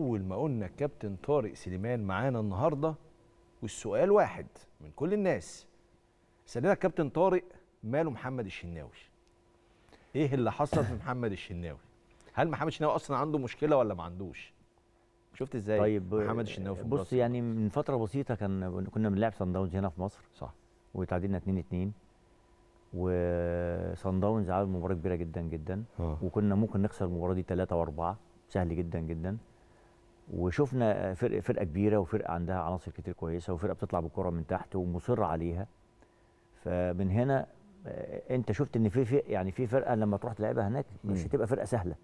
أول ما قلنا الكابتن طارق سليمان معانا النهارده والسؤال واحد من كل الناس سألنا الكابتن طارق ماله محمد الشناوي؟ إيه اللي حصل في محمد الشناوي؟ هل محمد الشناوي أصلا عنده مشكلة ولا ما عندوش؟ شفت ازاي طيب محمد الشناوي في بص يعني من فتره بسيطه كان كنا بنلعب صن داونز هنا في مصر صح وتعادلنا 2 2 وصن داونز عمل مباراه كبيره جدا جدا أوه. وكنا ممكن نخسر المباراه دي 3 و4 سهل جدا جدا وشفنا فرق فرقه كبيره وفرقه عندها عناصر كتير كويسه وفرقه بتطلع بكره من تحت ومصره عليها فمن هنا آه، انت شفت ان في يعني في فرقه لما تروح تلعبها هناك مش هتبقى فرقه سهله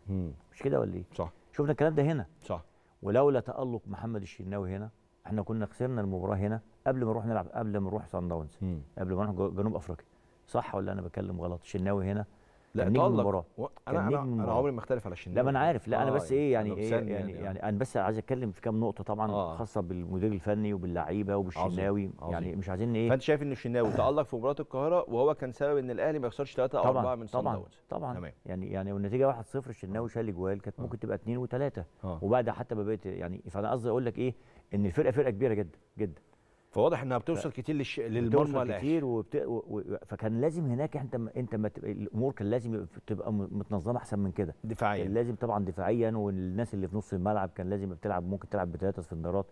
مش كده ولا ايه؟ صح شفنا الكلام ده هنا صح ولولا تالق محمد الشناوي هنا احنا كنا خسرنا المباراه هنا قبل ما نروح نلعب قبل ما نروح سان داونز قبل ما نروح جنوب افريقيا صح ولا انا بكلم غلط الشناوي هنا لا نجم المباراه و... انا انا, أنا عمري ما اختلف على الشناوي لا ما انا عارف لا آه انا بس ايه يعني إيه يعني, يعني, يعني انا بس عايز اتكلم في كام نقطه طبعا آه. خاصه بالمدير الفني وباللعيبه وبالشناوي عظيم. يعني مش عايزين ايه فانت شايف ان الشناوي تالق في مباراه القاهره وهو كان سبب ان الاهلي ما يخسرش 3 او 4 من صن داونز طبعا طبعا يعني يعني والنتيجه 1-0 الشناوي آه. شال اجوال كانت آه. ممكن تبقى 2 و3 آه. وبعدها حتى ما بقيت يعني فانا قصدي اقول لك ايه ان الفرقه فرقه كبيره جدا جدا فواضح انها بتوصل ف... كتير للش... للمرمى كتير وبت... و... و... فكان لازم هناك انت م... انت مت... الامور كان لازم تبقى متنظمه احسن من كده دفاعيا لازم طبعا دفاعيا والناس اللي في نص الملعب كان لازم بتلعب ممكن تلعب بثلاثه اسفندرات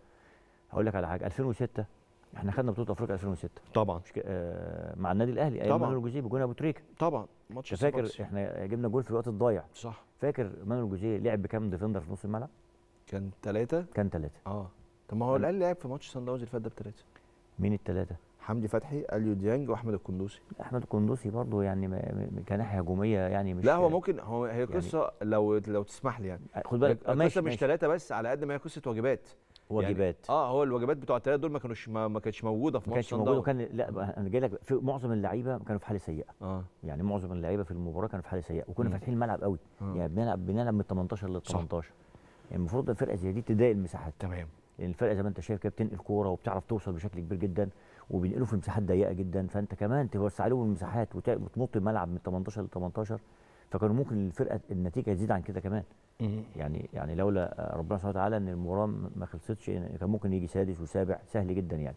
هقول لك على حاجه 2006 احنا خدنا بطوله افريقيا 2006 طبعا مش ك... آه مع النادي الاهلي ايام مانويل جوزيه بجون ابو تريكه طبعا ماتش فاكر احنا جبنا جول في الوقت الضايع صح فاكر مانويل جوزيه لعب بكام ديفندر في نص الملعب؟ كان ثلاثه كان ثلاثه اه طب ما هو الاهلي لعب في ماتش سان داونز اللي فات ده بثلاثه مين الثلاثه؟ حمدي فتحي اليو ديانج واحمد القندوسي احمد القندوسي برضه يعني كناحيه هجوميه يعني مش لا هو ممكن هو هي يعني قصه يعني لو لو تسمح لي يعني خد بالك القصه مش ثلاثه بس على قد ما هي قصه واجبات واجبات يعني اه هو الواجبات بتوع الثلاثه دول ما كانوش ما, ما كانتش موجوده في ماتش ما كانتش موجوده وكان لا انا جاي لك في معظم اللعيبه كانوا في حاله سيئه اه يعني معظم اللعيبه في المباراه كانوا في حاله سيئه وكنا فاتحين الملعب قوي آه. يعني بنلعب بنلعب من 18 ل 18 يعني المفروض الفرقه زي دي تضايق المساحات تمام لان الفرقه زي ما انت شايف كده بتنقل كوره وبتعرف توصل بشكل كبير جدا وبينقلوا في مساحات ضيقه جدا فانت كمان توسع لهم المساحات وتنط الملعب من 18 ل 18 فكانوا ممكن الفرقه النتيجه تزيد عن كده كمان يعني يعني لولا ربنا سبحانه وتعالى ان المباراه ما خلصتش يعني كان ممكن يجي سادس وسابع سهل جدا يعني